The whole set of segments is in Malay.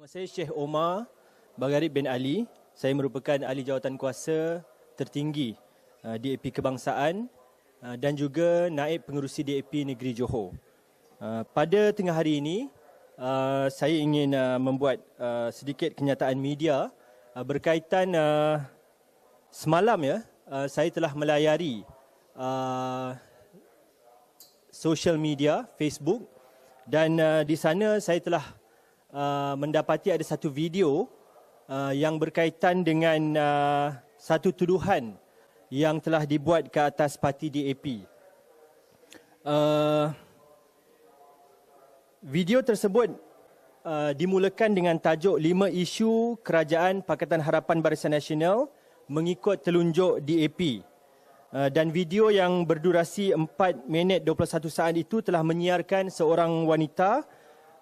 Nama saya Syekh Omar Bagari bin Ali. Saya merupakan ahli jawatan kuasa tertinggi uh, DAP Kebangsaan uh, dan juga naib pengerusi DAP Negeri Johor. Uh, pada tengah hari ini, uh, saya ingin membuat sedikit kenyataan media berkaitan semalam ya, saya telah melayari social media Facebook dan di sana saya telah uh, mendapati ada satu video uh, yang berkaitan dengan uh, satu tuduhan yang telah dibuat ke atas parti DAP. Uh, video tersebut uh, dimulakan dengan tajuk lima isu kerajaan Pakatan Harapan Barisan Nasional mengikut telunjuk DAP. Uh, dan video yang berdurasi 4 minit 21 saat itu telah menyiarkan seorang wanita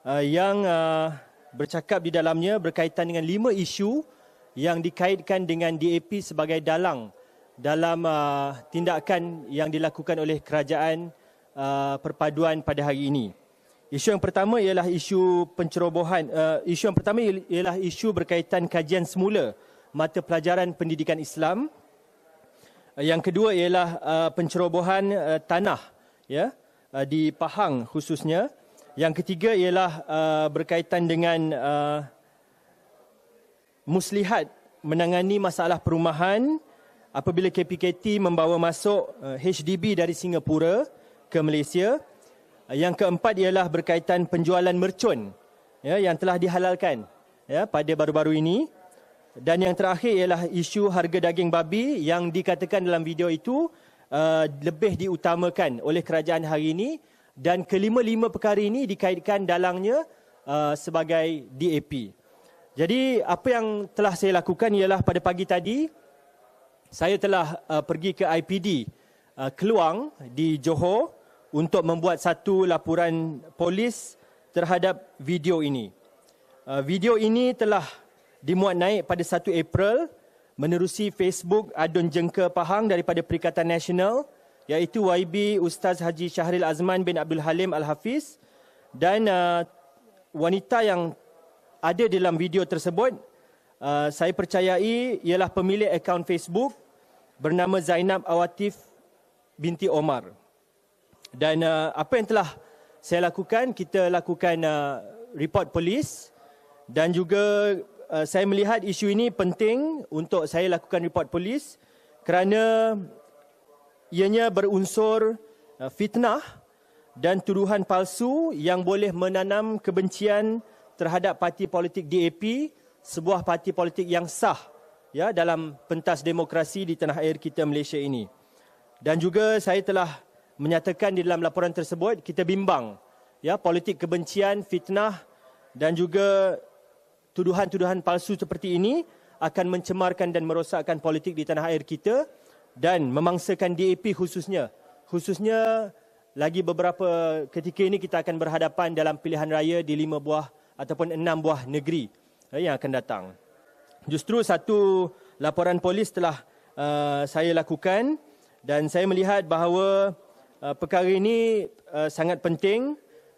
Uh, yang uh, bercakap di dalamnya berkaitan dengan lima isu yang dikaitkan dengan DAP sebagai dalang dalam uh, tindakan yang dilakukan oleh kerajaan uh, perpaduan pada hari ini. Isu yang pertama ialah isu pencerobohan, uh, isu yang pertama ialah isu berkaitan kajian semula mata pelajaran pendidikan Islam. Uh, yang kedua ialah uh, pencerobohan uh, tanah ya uh, di Pahang khususnya yang ketiga ialah uh, berkaitan dengan uh, muslihat menangani masalah perumahan apabila KPKT membawa masuk uh, HDB dari Singapura ke Malaysia. Uh, yang keempat ialah berkaitan penjualan mercun ya, yang telah dihalalkan ya, pada baru-baru ini. Dan yang terakhir ialah isu harga daging babi yang dikatakan dalam video itu uh, lebih diutamakan oleh kerajaan hari ini dan kelima-lima perkara ini dikaitkan dalangnya uh, sebagai DAP. Jadi apa yang telah saya lakukan ialah pada pagi tadi saya telah uh, pergi ke IPD uh, Keluang di Johor untuk membuat satu laporan polis terhadap video ini. Uh, video ini telah dimuat naik pada 1 April menerusi Facebook Adun Jengka Pahang daripada Perikatan Nasional iaitu YB Ustaz Haji Syahril Azman bin Abdul Halim Al-Hafiz dan uh, wanita yang ada dalam video tersebut uh, saya percayai ialah pemilik akaun Facebook bernama Zainab Awatif binti Omar. Dan uh, apa yang telah saya lakukan, kita lakukan uh, report polis dan juga uh, saya melihat isu ini penting untuk saya lakukan report polis kerana ianya berunsur eh, fitnah dan tuduhan palsu yang boleh menanam kebencian terhadap parti politik DAP sebuah parti politik yang sah ya dalam pentas demokrasi di tanah air kita Malaysia ini dan juga saya telah menyatakan di dalam laporan tersebut kita bimbang ya politik kebencian fitnah dan juga tuduhan-tuduhan palsu seperti ini akan mencemarkan dan merosakkan politik di tanah air kita dan memangsakan DAP khususnya. Khususnya lagi beberapa ketika ini kita akan berhadapan dalam pilihan raya di lima buah ataupun enam buah negeri eh, yang akan datang. Justru satu laporan polis telah uh, saya lakukan dan saya melihat bahawa uh, perkara ini uh, sangat penting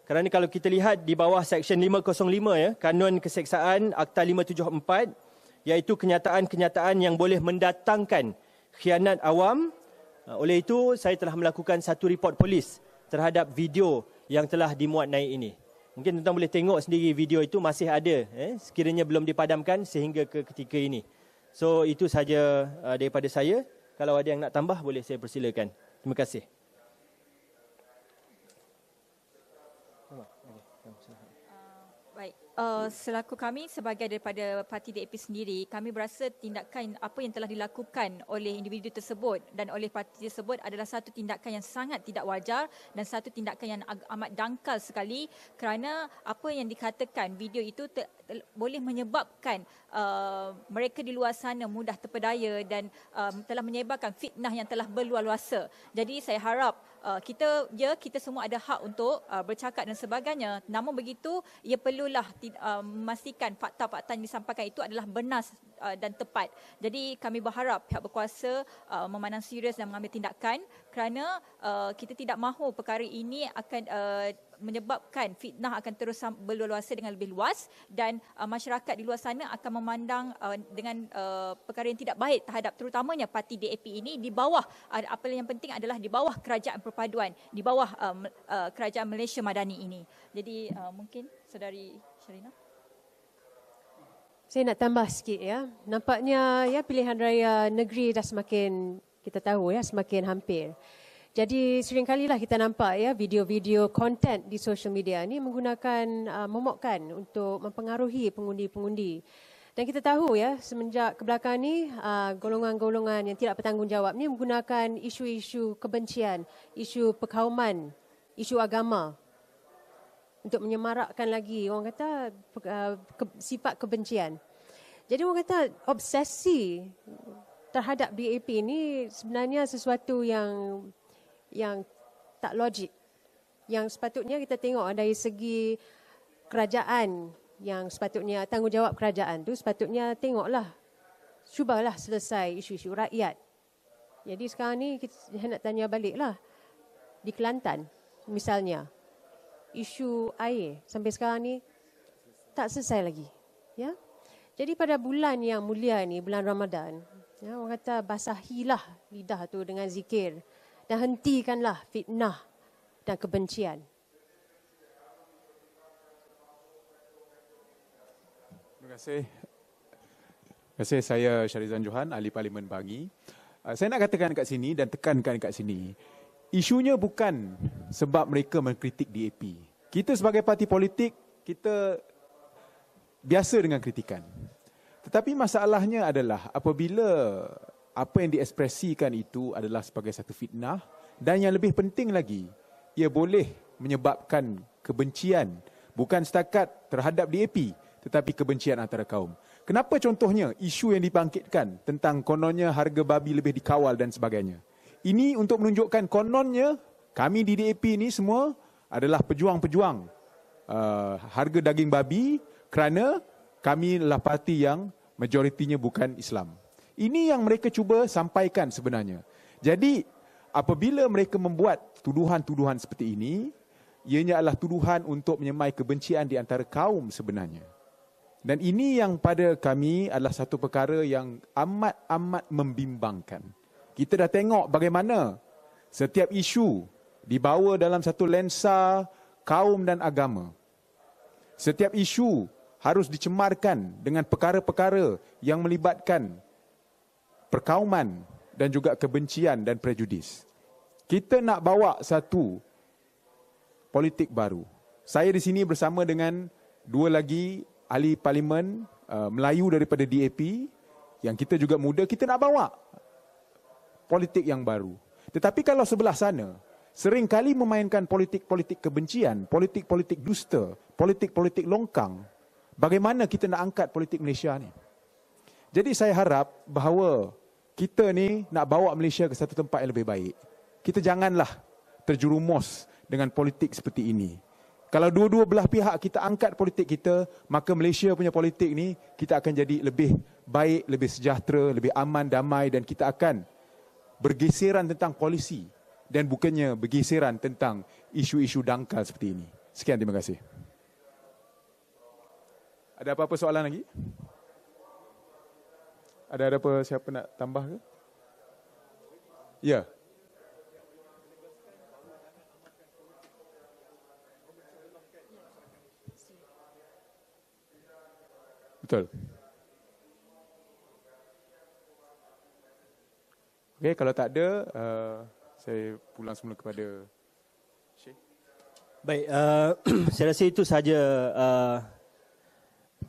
kerana kalau kita lihat di bawah Seksyen 505 ya Kanun Keseksaan Akta 574 iaitu kenyataan-kenyataan yang boleh mendatangkan khianat awam. Uh, oleh itu, saya telah melakukan satu report polis terhadap video yang telah dimuat naik ini. Mungkin tuan boleh tengok sendiri video itu masih ada eh, sekiranya belum dipadamkan sehingga ke ketika ini. So, itu sahaja uh, daripada saya. Kalau ada yang nak tambah, boleh saya persilakan. Terima kasih. Uh, selaku kami sebagai daripada parti DAP sendiri, kami berasa tindakan apa yang telah dilakukan oleh individu tersebut dan oleh parti tersebut adalah satu tindakan yang sangat tidak wajar dan satu tindakan yang amat dangkal sekali kerana apa yang dikatakan video itu boleh menyebabkan uh, mereka di luar sana mudah terpedaya dan uh, telah menyebabkan fitnah yang telah berluar luasa. Jadi saya harap uh, kita ya kita semua ada hak untuk uh, bercakap dan sebagainya namun begitu ia ya, perlulah uh, memastikan fakta-fakta yang disampaikan itu adalah benar uh, dan tepat. Jadi kami berharap pihak berkuasa uh, memandang serius dan mengambil tindakan kerana uh, kita tidak mahu perkara ini akan uh, menyebabkan fitnah akan terus berluas dengan lebih luas dan uh, masyarakat di luar sana akan memandang uh, dengan uh, perkara yang tidak baik terhadap terutamanya parti DAP ini di bawah uh, apa yang penting adalah di bawah kerajaan perpaduan di bawah uh, uh, kerajaan Malaysia Madani ini. Jadi uh, mungkin saudari Sharina saya nak tambah sikit ya. Nampaknya ya pilihan raya negeri dah semakin kita tahu ya semakin hampir. Jadi seringkali lah kita nampak ya video-video konten di social media ini menggunakan uh, memokkan untuk mempengaruhi pengundi-pengundi. Dan kita tahu ya semenjak kebelakang ini uh, golongan-golongan yang tidak bertanggungjawab ini menggunakan isu-isu kebencian, isu perkauman, isu agama untuk menyemarakkan lagi orang kata ah, sifat kebencian. Jadi orang kata obsesi terhadap DAP ini sebenarnya sesuatu yang yang tak logik. Yang sepatutnya kita tengok dari segi kerajaan yang sepatutnya tanggungjawab kerajaan tu sepatutnya tengoklah cubalah selesai isu-isu rakyat. Jadi sekarang ni kita nak tanya baliklah di Kelantan misalnya isu air sampai sekarang ni tak selesai lagi. Ya. Jadi pada bulan yang mulia ni, bulan Ramadan, ya, orang kata basahilah lidah tu dengan zikir dan hentikanlah fitnah dan kebencian. Terima kasih. Terima kasih. Saya Syarizan Johan, ahli parlimen Bangi. Uh, saya nak katakan kat sini dan tekankan kat sini isunya bukan sebab mereka mengkritik DAP. Kita sebagai parti politik, kita biasa dengan kritikan. Tetapi masalahnya adalah apabila apa yang diekspresikan itu adalah sebagai satu fitnah dan yang lebih penting lagi, ia boleh menyebabkan kebencian bukan setakat terhadap DAP tetapi kebencian antara kaum. Kenapa contohnya isu yang dibangkitkan tentang kononnya harga babi lebih dikawal dan sebagainya? ini untuk menunjukkan kononnya kami di DAP ini semua adalah pejuang-pejuang uh, harga daging babi kerana kami adalah parti yang majoritinya bukan Islam. Ini yang mereka cuba sampaikan sebenarnya. Jadi apabila mereka membuat tuduhan-tuduhan seperti ini, ianya adalah tuduhan untuk menyemai kebencian di antara kaum sebenarnya. Dan ini yang pada kami adalah satu perkara yang amat-amat membimbangkan kita dah tengok bagaimana setiap isu dibawa dalam satu lensa kaum dan agama. Setiap isu harus dicemarkan dengan perkara-perkara yang melibatkan perkauman dan juga kebencian dan prejudis. Kita nak bawa satu politik baru. Saya di sini bersama dengan dua lagi ahli parlimen uh, Melayu daripada DAP yang kita juga muda, kita nak bawa politik yang baru. Tetapi kalau sebelah sana, seringkali memainkan politik-politik kebencian, politik-politik dusta, politik-politik longkang, bagaimana kita nak angkat politik Malaysia ni? Jadi saya harap bahawa kita ni nak bawa Malaysia ke satu tempat yang lebih baik. Kita janganlah terjerumus dengan politik seperti ini. Kalau dua-dua belah pihak kita angkat politik kita, maka Malaysia punya politik ni kita akan jadi lebih baik, lebih sejahtera, lebih aman, damai dan kita akan bergeseran tentang koalisi dan bukannya bergeseran tentang isu-isu dangkal seperti ini. Sekian terima kasih. Ada apa-apa soalan lagi? Ada ada apa siapa nak tambah ke? Ya. Betul. Okey, kalau tak ada, uh, saya pulang semula kepada Syekh. Baik, uh, saya rasa itu sahaja uh,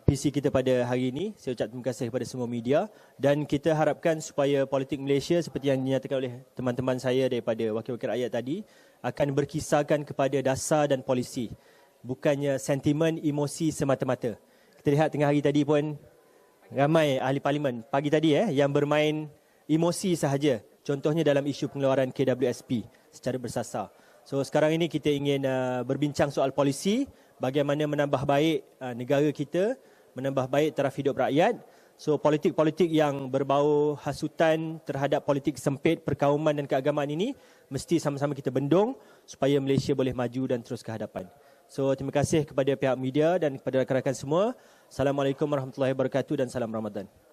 PC kita pada hari ini. Saya ucap terima kasih kepada semua media dan kita harapkan supaya politik Malaysia seperti yang dinyatakan oleh teman-teman saya daripada wakil-wakil rakyat tadi akan berkisarkan kepada dasar dan polisi. Bukannya sentimen emosi semata-mata. Kita lihat tengah hari tadi pun ramai ahli parlimen pagi tadi eh yang bermain emosi sahaja. Contohnya dalam isu pengeluaran KWSP secara bersasar. So sekarang ini kita ingin uh, berbincang soal polisi, bagaimana menambah baik uh, negara kita, menambah baik taraf hidup rakyat. So politik-politik yang berbau hasutan terhadap politik sempit, perkauman dan keagamaan ini mesti sama-sama kita bendung supaya Malaysia boleh maju dan terus ke hadapan. So terima kasih kepada pihak media dan kepada rakan-rakan semua. Assalamualaikum warahmatullahi wabarakatuh dan salam Ramadan.